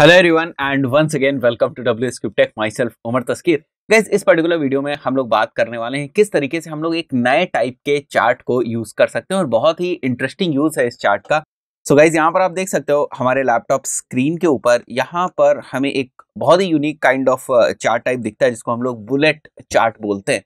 hello everyone and once again welcome to W S myself Umar Taskeer guys इस particular video में हम लोग बात करने वाले हैं किस तरीके से हम लोग एक नए टाइप के चार्ट को यूज़ कर सकते हैं और बहुत ही इंटरेस्टिंग यूज़ है इस चार्ट का सो गाइज यहाँ पर आप देख सकते हो हमारे लैपटॉप स्क्रीन के ऊपर यहाँ पर हमें एक बहुत ही unique kind of chart type दिखता है जिसको हम लोग बुलेट चार्ट बोलते हैं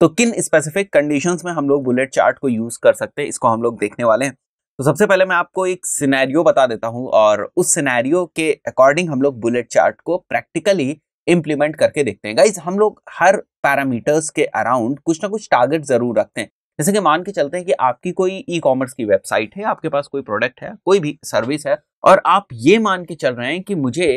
तो किन स्पेसिफिक कंडीशंस में हम लोग बुलेट चार्ट को यूज़ कर सकते हैं इसको हम लोग देखने वाले हैं तो सबसे पहले मैं आपको एक सिनेरियो बता देता हूँ और उस सिनेरियो के अकॉर्डिंग हम लोग बुलेट चार्ट को प्रैक्टिकली इम्प्लीमेंट करके देखते हैं गाइज हम लोग हर पैरामीटर्स के अराउंड कुछ ना कुछ टारगेट जरूर रखते हैं जैसे कि मान के चलते हैं कि आपकी कोई ई कॉमर्स की वेबसाइट है आपके पास कोई प्रोडक्ट है कोई भी सर्विस है और आप ये मान के चल रहे हैं कि मुझे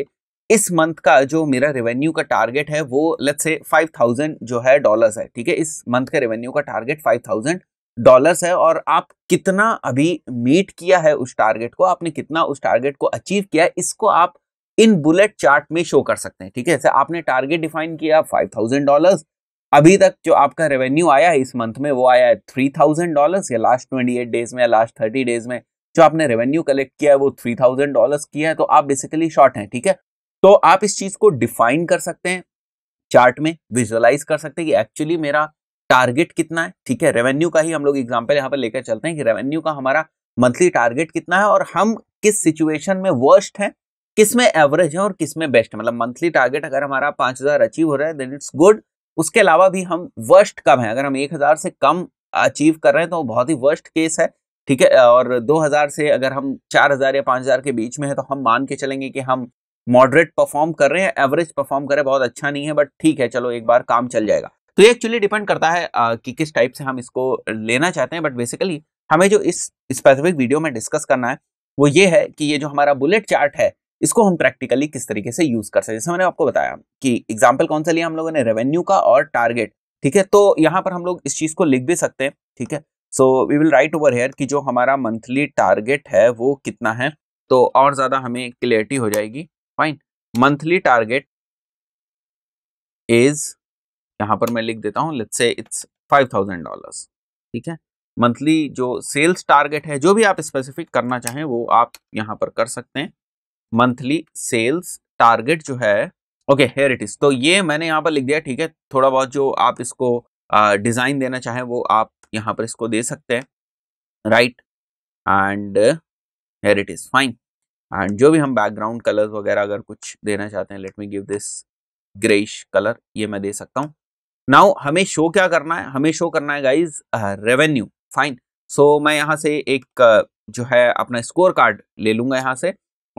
इस मंथ का जो मेरा रेवेन्यू का टारगेट है वो लेट्स से 5000 जो है डॉलर्स है ठीक है इस मंथ का रेवेन्यू का टारगेट 5000 डॉलर्स है और आप कितना अभी मीट किया है उस टारगेट को आपने कितना उस टारगेट को अचीव किया है इसको आप इन बुलेट चार्ट में शो कर सकते हैं ठीक है जैसे आपने टारगेट डिफाइन किया फाइव थाउजेंड डॉलर अभी तक जो आपका रेवेन्यू आया है इस मंथ में वो आया है थ्री थाउजेंड डॉलर्स या लास्ट ट्वेंटी एट डेज में या लास्ट थर्टी डेज में जो आपने रेवेन्यू कलेक्ट किया है वो थ्री थाउजेंड डॉलर्स किया है तो आप बेसिकली शॉर्ट हैं ठीक है तो आप इस चीज को डिफाइन कर सकते हैं चार्ट में विजुअलाइज कर सकते हैं कि एक्चुअली मेरा टारगेट कितना है ठीक है रेवेन्यू का ही हम लोग एग्जाम्पल यहाँ पर लेकर चलते हैं कि रेवेन्यू का हमारा मंथली टारगेट कितना है और हम किस सिचुएशन में वर्स्ट है किस में एवरेज है और किस में बेस्ट है मतलब मंथली टारगेट अगर हमारा पांच हजार अचीव हो रहा है देन इट्स गुड उसके अलावा भी हम वर्स्ट कम है अगर हम एक हजार से कम अचीव कर रहे हैं तो बहुत ही वर्स्ट केस है ठीक है और दो हजार से अगर हम चार हजार या हजार के बीच में है तो हम मान के चलेंगे कि हम मॉडरेट परफॉर्म कर रहे हैं एवरेज परफॉर्म कर रहे हैं बहुत अच्छा नहीं है बट ठीक है चलो एक बार काम चल जाएगा तो ये एक्चुअली डिपेंड करता है आ, कि किस टाइप से हम इसको लेना चाहते हैं बट बेसिकली हमें जो इस स्पेसिफिक वीडियो में डिस्कस करना है वो ये है कि ये जो हमारा बुलेट चार्ट है इसको हम प्रैक्टिकली किस तरीके से यूज कर सकते हैं जैसे मैंने आपको बताया कि एग्जाम्पल कौन सा लिया हम लोगों ने रेवेन्यू का और टारगेट ठीक है तो यहाँ पर हम लोग इस चीज को लिख भी सकते हैं ठीक है so we will write over here कि जो हमारा मंथली टारगेट है वो कितना है तो और ज़्यादा हमें क्लियरिटी हो जाएगी फाइन मंथली टारगेट इज यहाँ पर मैं लिख देता हूँ let's say it's five thousand dollars ठीक है मंथली जो सेल्स टारगेट है जो भी आप स्पेसिफिक करना चाहें वो आप यहाँ पर कर सकते हैं मंथली सेल्स टारगेट जो है ओके हेयर इट इज़ तो ये मैंने यहाँ पर लिख दिया ठीक है थोड़ा बहुत जो आप इसको डिज़ाइन देना चाहें वो आप यहाँ पर इसको दे सकते हैं right and here it is fine and जो भी हम बैकग्राउंड कलर्स वगैरह अगर कुछ देना चाहते हैं let me give this greyish colour ये मैं दे सकता हूँ नाउ हमें शो क्या करना है हमें शो करना है गाइज रेवेन्यू फाइन सो मैं यहाँ से एक uh, जो है अपना स्कोर कार्ड ले लूंगा यहाँ से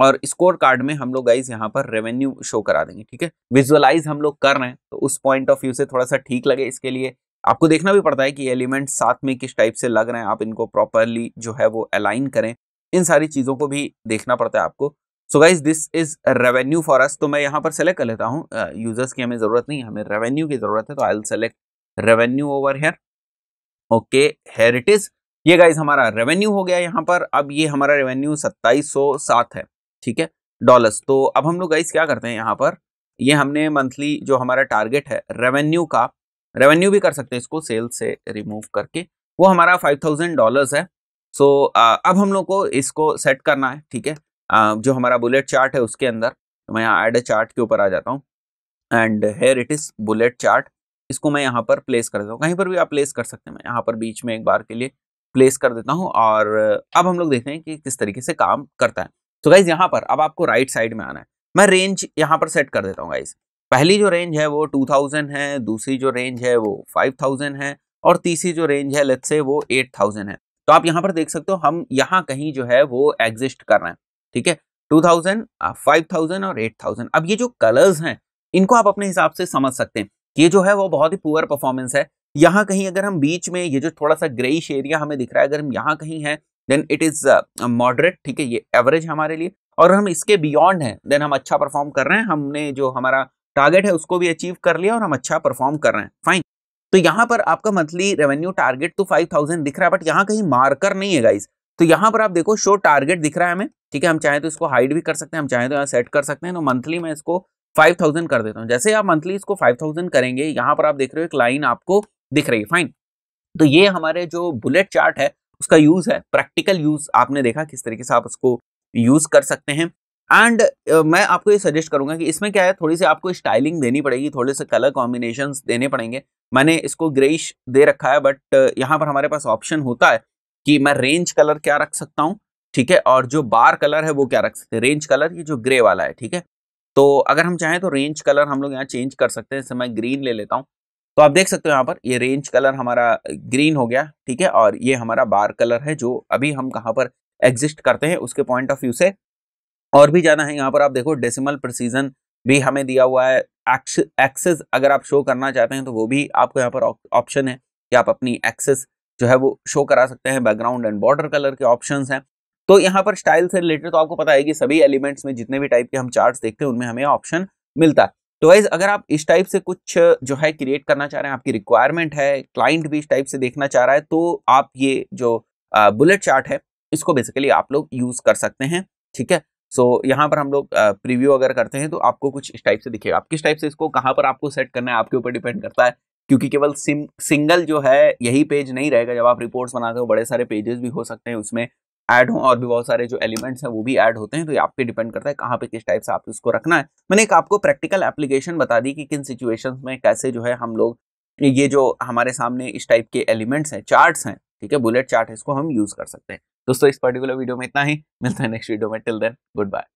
और स्कोर कार्ड में हम लोग गाइज यहाँ पर रेवेन्यू शो करा देंगे ठीक है विजुअलाइज हम लोग कर रहे हैं तो उस पॉइंट ऑफ व्यू से थोड़ा सा ठीक लगे इसके लिए आपको देखना भी पड़ता है कि एलिमेंट साथ में किस टाइप से लग रहे हैं आप इनको प्रॉपरली जो है वो अलाइन करें इन सारी चीज़ों को भी देखना पड़ता है आपको so guys this is revenue for us तो मैं यहाँ पर सेलेक्ट कर लेता हूँ यूजर्स uh, की हमें ज़रूरत नहीं हमें रेवेन्यू की ज़रूरत है तो I will select revenue over here okay here it is ये गाइज हमारा रेवेन्यू हो गया यहाँ पर अब ये हमारा रेवेन्यू सत्ताईस सौ सात है ठीक है डॉलर्स तो अब हम लोग गाइज क्या करते हैं यहाँ पर ये हमने मंथली जो हमारा टारगेट है रेवेन्यू का रेवेन्यू भी कर सकते हैं इसको सेल से रिमूव करके वो हमारा फाइव थाउजेंड डॉलर्स है सो so, अब हम लोग को इसको सेट करना है ठीक है जो हमारा बुलेट चार्ट है उसके अंदर तो मैं यहाँ एड ए चार्ट के ऊपर आ जाता हूँ and here it is bullet chart इसको मैं यहाँ पर प्लेस कर देता हूँ कहीं पर भी आप प्लेस कर सकते हैं मैं यहाँ पर बीच में एक बार के लिए प्लेस कर देता हूँ और अब हम लोग देखते हैं कि किस तरीके से काम करता है तो गाइज यहाँ पर अब आपको राइट साइड में आना है मैं रेंज यहाँ पर सेट कर देता हूँ गाइज पहली जो रेंज है वो 2000 है दूसरी जो रेंज है वो 5000 है और तीसरी जो रेंज है लेट्स से वो 8000 है तो आप यहाँ पर देख सकते हो हम यहाँ कहीं जो है वो एग्जिस्ट कर रहे हैं ठीक है टू थाउजेंड फाइव थाउजेंड और एट थाउजेंड अब ये जो कलर्स हैं इनको आप अपने हिसाब से समझ सकते हैं ये जो है वो बहुत ही पुअर परफॉर्मेंस है यहाँ कहीं अगर हम बीच में ये जो थोड़ा सा ग्रेइश एरिया हमें दिख रहा है अगर हम यहाँ कहीं है देन इट इज मॉडरेट ठीक है ये एवरेज हमारे लिए और हम इसके बियॉन्ड हैं देन हम अच्छा परफॉर्म कर रहे हैं हमने जो हमारा टारगेट है उसको भी अचीव कर लिया और हम अच्छा परफॉर्म कर रहे हैं फाइन तो यहाँ पर आपका मंथली रेवेन्यू टारगेट तो फाइव थाउजेंड दिख रहा है बट यहाँ कहीं मार्कर नहीं है गाइज तो यहाँ पर आप देखो शो टारगेट दिख रहा है हमें ठीक है हम चाहें तो इसको हाइड भी कर सकते हैं हम चाहें तो यहाँ सेट कर सकते हैं तो मंथली मैं इसको फाइव थाउजेंड कर देता हूँ जैसे आप मंथली इसको फाइव थाउजेंड करेंगे यहाँ पर आप देख रहे हो एक लाइन आपको दिख रही है फाइन तो ये हमारे जो बुलेट चार्ट है उसका यूज है प्रैक्टिकल यूज आपने देखा किस तरीके से आप उसको यूज कर सकते हैं एंड uh, मैं आपको ये सजेस्ट करूंगा कि इसमें क्या है थोड़ी सी आपको स्टाइलिंग देनी पड़ेगी थोड़े से कलर कॉम्बिनेशन देने पड़ेंगे मैंने इसको ग्रेइश दे रखा है बट यहाँ पर हमारे पास ऑप्शन होता है कि मैं रेंज कलर क्या रख सकता हूँ ठीक है और जो बार कलर है वो क्या रख सकते हैं रेंज कलर ये जो ग्रे वाला है ठीक है तो अगर हम चाहें तो रेंज कलर हम लोग यहाँ चेंज कर सकते हैं जैसे मैं ग्रीन ले लेता हूँ तो आप देख सकते हो यहाँ पर ये रेंज कलर हमारा ग्रीन हो गया ठीक है और ये हमारा बार कलर है जो अभी हम कहाँ पर एग्जिस्ट करते हैं उसके पॉइंट ऑफ व्यू से और भी ज़्यादा है यहाँ पर आप देखो डेसिमल प्रसिजन भी हमें दिया हुआ है एक्सेस अगर आप शो करना चाहते हैं तो वो भी आपको यहाँ पर ऑप्शन है कि आप अपनी एक्सेस जो है वो शो करा सकते हैं बैकग्राउंड एंड बॉर्डर कलर के ऑप्शन हैं तो यहाँ पर स्टाइल से रिलेटेड तो आपको पता है कि सभी एलिमेंट्स में जितने भी टाइप के हम चार्ट देखते हैं उनमें हमें ऑप्शन मिलता है तो वाइज अगर आप इस टाइप से कुछ जो है क्रिएट करना चाह रहे हैं आपकी रिक्वायरमेंट है क्लाइंट भी इस टाइप से देखना चाह रहा है तो आप ये जो बुलेट चार्ट है इसको बेसिकली आप लोग यूज कर सकते हैं ठीक है सो so, यहाँ पर हम लोग प्रीव्यू अगर करते हैं तो आपको कुछ इस टाइप से दिखेगा आप किस टाइप से इसको कहाँ पर आपको सेट करना है आपके ऊपर डिपेंड करता है क्योंकि केवल सिम सिंगल जो है यही पेज नहीं रहेगा जब आप रिपोर्ट्स बनाते हो बड़े सारे पेजेस भी हो सकते हैं उसमें ऐड हो और भी बहुत सारे जो एलिमेंट्स हैं वो भी ऐड होते हैं तो ये आप पे डिपेंड करता है कहाँ पे किस टाइप से आप इसको रखना है मैंने एक आपको प्रैक्टिकल एप्लीकेशन बता दी कि किन सिचुएशंस में कैसे जो है हम लोग ये जो हमारे सामने इस टाइप के एलिमेंट्स हैं चार्ट्स हैं ठीक है बुलेट चार्ट इसको हम यूज़ कर सकते हैं दोस्तों इस पर्टिकुलर वीडियो में इतना ही मिलता है नेक्स्ट वीडियो में टिल देन गुड बाय